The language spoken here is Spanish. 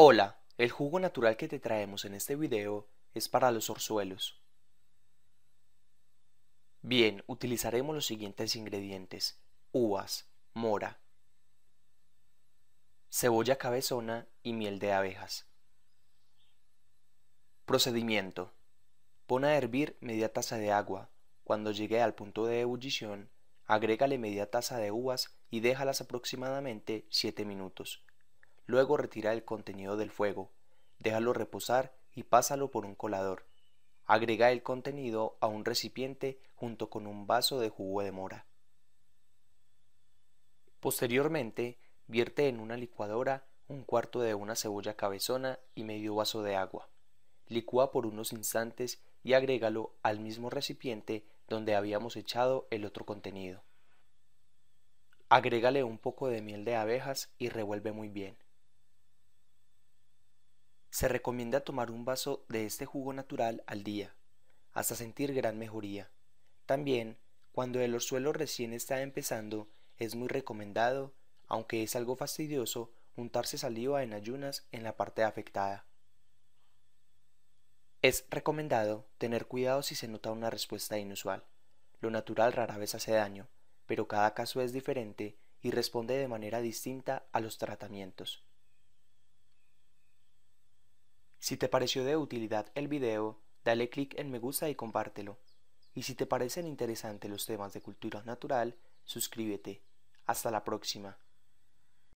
Hola, el jugo natural que te traemos en este video es para los orzuelos. Bien, utilizaremos los siguientes ingredientes. Uvas, mora, cebolla cabezona y miel de abejas. Procedimiento. Pon a hervir media taza de agua. Cuando llegue al punto de ebullición, agrégale media taza de uvas y déjalas aproximadamente 7 minutos. Luego retira el contenido del fuego, déjalo reposar y pásalo por un colador. Agrega el contenido a un recipiente junto con un vaso de jugo de mora. Posteriormente, vierte en una licuadora un cuarto de una cebolla cabezona y medio vaso de agua. Licúa por unos instantes y agrégalo al mismo recipiente donde habíamos echado el otro contenido. Agrégale un poco de miel de abejas y revuelve muy bien. Se recomienda tomar un vaso de este jugo natural al día, hasta sentir gran mejoría. También, cuando el orzuelo recién está empezando, es muy recomendado, aunque es algo fastidioso, untarse saliva en ayunas en la parte afectada. Es recomendado tener cuidado si se nota una respuesta inusual. Lo natural rara vez hace daño, pero cada caso es diferente y responde de manera distinta a los tratamientos. Si te pareció de utilidad el video, dale clic en me gusta y compártelo. Y si te parecen interesantes los temas de cultura natural, suscríbete. Hasta la próxima.